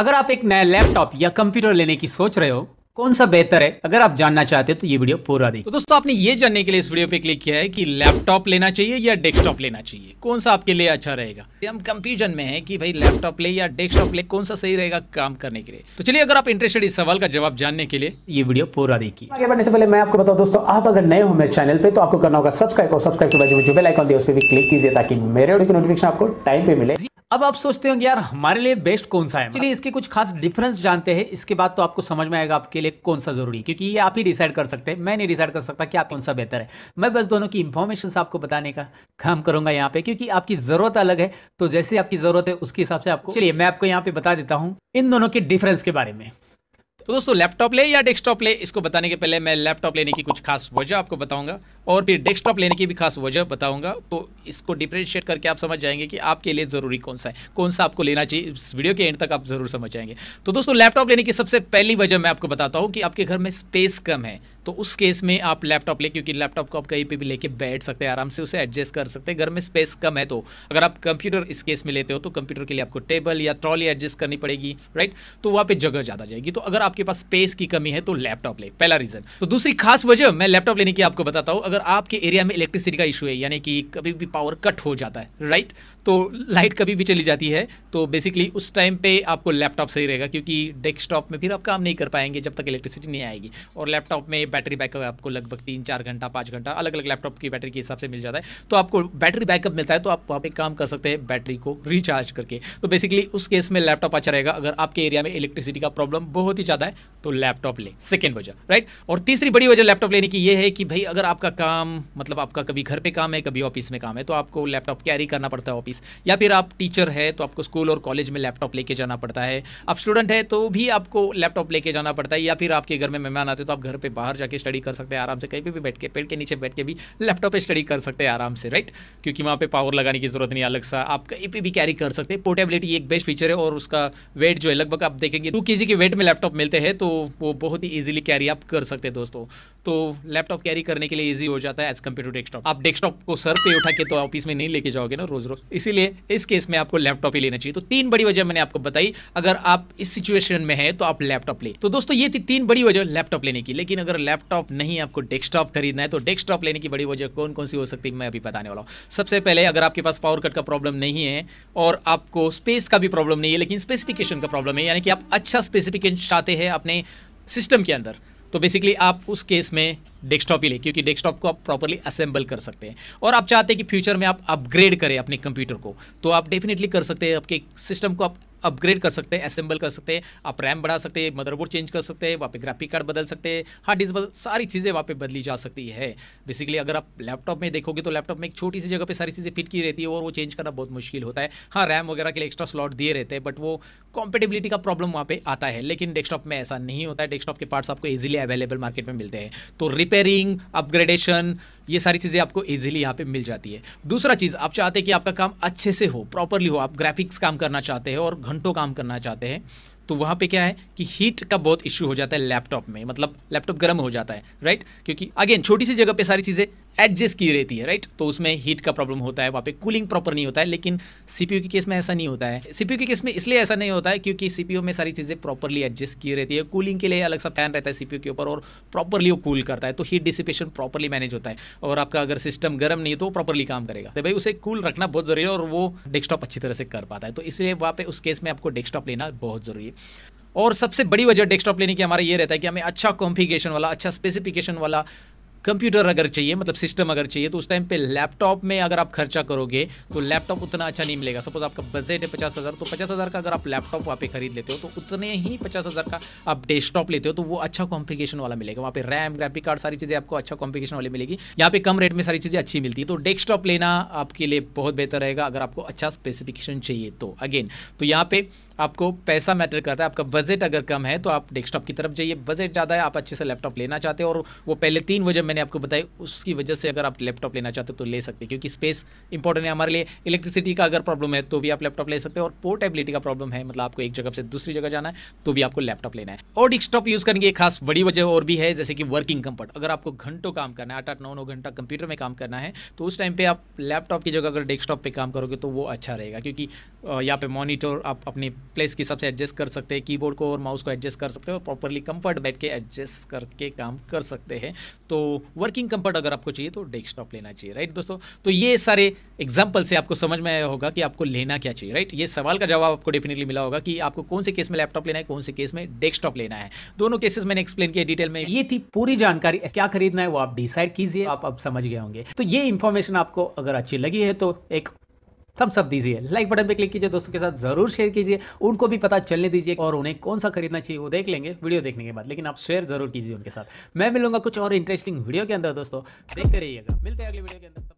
अगर आप एक नया लैपटॉप या कंप्यूटर लेने की सोच रहे हो कौन सा बेहतर है अगर आप जानना चाहते हो तो ये वीडियो पूरा देखिए तो दोस्तों आपने ये जानने के लिए इस वीडियो पे क्लिक किया है कि लैपटॉप लेना चाहिए या डेस्कटॉप लेना चाहिए कौन सा आपके लिए अच्छा रहेगा हम कंफ्यूजन में है कि भाई लैपटॉप ले या डेस्कटॉप ले कौन सा सही रहेगा काम करने के लिए तो चलिए अगर आप इंटरेस्टेड इस सवाल का जवाब जानने के लिए ये वीडियो पूरा देखिए आगे बढ़ने से पहले मैं आपको बताऊँ दोस्तों आप अगर नए हो मेरे चैनल पर तो आपको करना होगा सब्सक्राइब और सब्सक्राइब के बाद जो बेल आइकॉन दिया उस पर भी क्लिक कीजिए ताकि मेरे नोटिफिकेशन आपको टाइम पे मिले अब आप सोचते होंगे यार हमारे लिए बेस्ट कौन सा है चलिए इसके कुछ खास डिफरेंस जानते हैं इसके बाद तो आपको समझ में आएगा आपके लिए कौन सा जरूरी क्योंकि ये आप ही डिसाइड कर सकते हैं मैं नहीं डिसाइड कर सकता कि आप कौन सा बेहतर है मैं बस दोनों की इन्फॉर्मेशन आपको बताने का काम करूंगा यहाँ पे क्योंकि आपकी जरूरत अलग है तो जैसे आपकी जरूरत है उसके हिसाब से आपको चलिए मैं आपको यहाँ पे बता देता हूँ इन दोनों के डिफरेंस के बारे में तो दोस्तों लैपटॉप ले या डेस्कटॉप ले इसको बताने के पहले मैं लैपटॉप लेने की कुछ खास वजह आपको बताऊंगा और फिर डेस्कटॉप लेने की भी खास वजह बताऊंगा तो इसको डिफ्रेंशिएट करके आप समझ जाएंगे कि आपके लिए ज़रूरी कौन सा है कौन सा आपको लेना चाहिए इस वीडियो के एंड तक आप ज़रूर समझ जाएंगे तो दोस्तों लैपटॉप लेने की सबसे पहली वजह मैं आपको बताता हूँ कि आपके घर में स्पेस कम है तो उस केस में आप लैपटॉप ले क्योंकि लैपटॉप को आप कहीं पर भी लेके बैठ सकते हैं आराम से उसे एडजस्ट कर सकते हैं घर में स्पेस कम है तो अगर आप कंप्यूटर इस केस में लेते हो तो कंप्यूटर के लिए आपको टेबल या ट्रॉली एडजस्ट करनी पड़ेगी राइट तो वहाँ पे जगह ज़्यादा जाएगी तो अगर आपके पास स्पेस की कमी है तो लैपटॉप ले पहला रीज़न तो दूसरी खास वजह मैं लैपटॉप लेने की आपको बताता हूँ अगर आपके एरिया में इलेक्ट्रिसिटी का इशू है यानी कि कभी भी पावर कट हो जाता है राइट तो लाइट कभी भी चली जाती है तो बेसिकली उस टाइम पे आपको लैपटॉप सही रहेगा क्योंकि डेस्कटॉप में फिर आप काम नहीं कर पाएंगे जब तक इलेक्ट्रिसिटी नहीं आएगी और लैपटॉप में बैटरी बैकअप आपको लगभग तीन चार घंटा पाँच घंटा अलग अलग लैपटॉप की बैटरी के हिसाब से मिल जाता है तो आपको बैटरी बैकअप मिलता है तो आप वहाँ पर काम कर सकते हैं बैटरी को रिचार्ज करके तो बेसिकली उस केस में लैपटॉप अच्छा रहेगा अगर आपके एरिया में इलेक्ट्रिसिटी का प्रॉब्लम बहुत ही ज़्यादा है तो लैपटॉप ले सेकेंड वजह राइट और तीसरी बड़ी वजह लैपटॉप लेने की यह है कि भाई अगर आपका काम मतलब आपका कभी घर पे काम है कभी ऑफिस में काम है तो आपको लैपटॉप कैरी करना पड़ता है ऑफिस या फिर आप टीचर है तो आपको स्कूल और कॉलेज में लैपटॉप लेके जाना पड़ता है आप स्टूडेंट है तो भी आपको लैपटॉप लेके जाना पड़ता है या फिर आपके घर में मेहमान आते तो आप घर पर बाहर जाके स्टडी कर सकते हैं आराम से कहीं पर भी बैठ के पेड़ के नीचे बैठ के भी लैपटॉप पर स्टडी कर सकते हैं आराम से राइट क्योंकि वहाँ पर पावर लगाने की ज़रूरत नहीं अलग सा आप कहीं पर भी कैरी कर सकते हैं पोर्टेबिलिटी एक बेस्ट फीचर है और उसका वेट जो है लगभग आप देखेंगे टू के के वेट में लैपटॉप मिलते हैं तो वो बहुत ही ईजिली कैरी आप कर सकते हैं दोस्तों तो लैपटॉप कैरी करने के लिए ईजी हो जाता है एज कम्पेयर टू डेस्कटॉप आप डेस्कटॉप को सर पे उठा के तो ऑफिस में नहीं लेके जाओगे ना रोज रोज इसीलिए इस केस में आपको लैपटॉप ही लेना चाहिए तो तीन बड़ी वजह मैंने आपको बताई अगर आप इस सिचुएशन में है तो आप लैपटॉप ले तो दोस्तों ये थी तीन बड़ी वजह लैपटॉप लेने की लेकिन अगर लैपटॉप नहीं आपको डेस्कटॉप खरीदना है तो डेस्कटॉप लेने की बड़ी वजह कौन कौन सी हो सकती है मैं अभी बताने वाला हूँ सबसे पहले अगर आपके पास पावर कट का प्रॉब्लम नहीं है और आपको स्पेस का भी प्रॉब्लम नहीं है लेकिन स्पेसिफिकेशन का प्रॉब्लम है यानी कि आप अच्छा स्पेसिफिकेशन चाहते हैं अपने सिस्टम के अंदर तो बेसिकली आप उस केस में डेस्कटॉप ही ले क्योंकि डेस्कटॉप को आप प्रॉपरली असेंबल कर सकते हैं और आप चाहते हैं कि फ्यूचर में आप अपग्रेड करें अपने कंप्यूटर को तो आप डेफिनेटली कर सकते हैं आपके सिस्टम को आप अपग्रेड कर सकते हैं असेंबल कर सकते हैं आप रैम बढ़ा सकते हैं मदरबोर्ड चेंज कर सकते हैं वहाँ पे ग्राफिक कार्ड बदल सकते हैं हार्ड डिस्क बदल सारी चीज़ें वहाँ पे बदली जा सकती है बेसिकली अगर आप लैपटॉप में देखोगे तो लैपटॉप में एक छोटी सी जगह पे सारी चीज़ें फिट की रहती है और वो चेंज करना बहुत मुश्किल होता है हाँ रैम वगैरह के लिए एक्स्ट्रा स्लॉट दिए रहते हैं बट वो कॉम्पेटेबिलिटी का प्रॉब्लम वहाँ पर आता है लेकिन डेस्कटॉप में ऐसा नहीं होता है डेस्कटॉप के पार्ट्स आपको ईजिली अवेलेबल मार्केट में मिलते हैं तो रिपेयर रिपेयरिंग अपग्रेडेशन ये सारी चीज़ें आपको इजीली यहाँ पे मिल जाती है दूसरा चीज़ आप चाहते हैं कि आपका काम अच्छे से हो प्रॉपरली हो आप ग्राफिक्स काम करना चाहते हैं और घंटों काम करना चाहते हैं तो वहाँ पे क्या है कि हीट का बहुत इश्यू हो जाता है लैपटॉप में मतलब लैपटॉप गर्म हो जाता है राइट क्योंकि अगेन छोटी सी जगह पे सारी चीज़ें एडजस्ट की रहती है राइट तो उसमें हीट का प्रॉब्लम होता है वहाँ पे कूलिंग प्रॉपर नहीं होता है लेकिन सीपीयू के केस में ऐसा नहीं होता है सीपीयू के केस में इसलिए ऐसा नहीं होता है क्योंकि सीपीयू में सारी चीज़ें प्रॉपरली एडजस्ट की रहती है कूलिंग के लिए अलग सा फैन रहता है सीपीयू के ऊपर और प्रॉपरली वो कूल करता है तो हीट डिसिपेशन प्रॉपरली मैनेज होता है और आपका अगर सिस्टम गर्म नहीं है तो प्रॉपरली काम करेगा तो भाई उसे कूल रखना बहुत जरूरी है और वो डेस्कटॉप अच्छी तरह से कर पाता है तो इसलिए वहाँ पे उस केस में आपको डेस्कटॉप लेना बहुत जरूरी है और सबसे बड़ी वजह डेस्कटॉप लेने की हमारा ये रहता है कि हमें अच्छा कॉन्फिगेशन वाला अच्छा स्पेसिफिकेशन वाला कंप्यूटर अगर चाहिए मतलब सिस्टम अगर चाहिए तो उस टाइम पे लैपटॉप में अगर आप खर्चा करोगे तो लैपटॉप उतना अच्छा नहीं मिलेगा सपोज आपका बजट है पचास हज़ार तो पचास हज़ार का अगर आप लैपटॉप वहाँ पे खरीद लेते हो तो उतने ही पचास हज़ार का आप डेस्कटॉप लेते हो तो वो अच्छा कॉम्प्लिकेशन वाला मिलेगा वहाँ पे रैम ग्राफिक कार्ड सारी चीज़ें आपको अच्छा कॉम्प्लिकेशन वाली मिलेगी यहाँ पे कम रेट में सारी चीज़ें अच्छी मिलती है तो डेस्कटॉप लेना आपके लिए बहुत बेहतर रहेगा अगर आपको अच्छा स्पेसिफिकेशन चाहिए तो अगेन तो यहाँ पे आपको पैसा मैटर करता है आपका बजट अगर कम है तो आप डेस्कटॉप की तरफ जाइए बजट ज़्यादा है आप अच्छे से लैपटॉप लेना चाहते हो और वो पहले तीन वजह मैंने आपको बताई उसकी वजह से अगर आप लैपटॉप लेना चाहते हो तो ले सकते हैं क्योंकि स्पेस इंपॉर्टेंट है हमारे लिए इलेक्ट्रिसिटी का अगर प्रॉब्लम है तो भी आप लैपटॉप ले सकते हो और पोर्टेबिलिटी का प्रॉब्लम है मतलब आपको एक जगह से दूसरी जगह जाना है तो भी आपको लैपटॉप लेना है और डेस्कटॉप यूज़ करने की एक खास बड़ी वजह और भी है जैसे कि वर्किंग कम्फर्ट अगर आपको घंटों काम करना है आठ आठ नौ नौ घंटा कंप्यूटर में काम करना है तो उस टाइम पर आप लैपटॉप की जगह अगर डेस्कटॉप पर काम करोगे तो वो अच्छा रहेगा क्योंकि यहाँ पर मॉनिटर आप अपने प्लेस के हिसाब से एडजस्ट कर सकते हैं कीबोर्ड को और माउस को एडजस्ट कर सकते हैं और प्रॉपरली कंफर्ट बैठ के एडजस्ट करके काम कर सकते हैं तो वर्किंग कंफर्ट अगर आपको चाहिए तो डेस्कटॉप लेना चाहिए राइट दोस्तों तो ये सारे एग्जाम्पल से आपको समझ में आया होगा कि आपको लेना क्या चाहिए राइट ये सवाल का जवाब आपको डेफिनेटली मिला होगा कि आपको कौन से केस में लैपटॉप लेना है कौन से केस में डेस्कटॉप लेना है दोनों केसेस मैंने एक्सप्लेन किया डिटेल में ये थी पूरी जानकारी क्या खरीदना है वो आप डिसाइड कीजिए आप अब समझ गए होंगे तो ये इन्फॉर्मेशन आपको अगर अच्छी लगी है तो एक थम्स अप दीजिए लाइक बटन पर क्लिक कीजिए दोस्तों के साथ जरूर शेयर कीजिए उनको भी पता चलने दीजिए और उन्हें कौन सा खरीदना चाहिए वो देख लेंगे वीडियो देखने के बाद लेकिन आप शेयर जरूर कीजिए उनके साथ मैं मिलूंगा कुछ और इंटरेस्टिंग वीडियो के अंदर दोस्तों देखते रहिएगा मिलते हैं अगले वीडियो के अंदर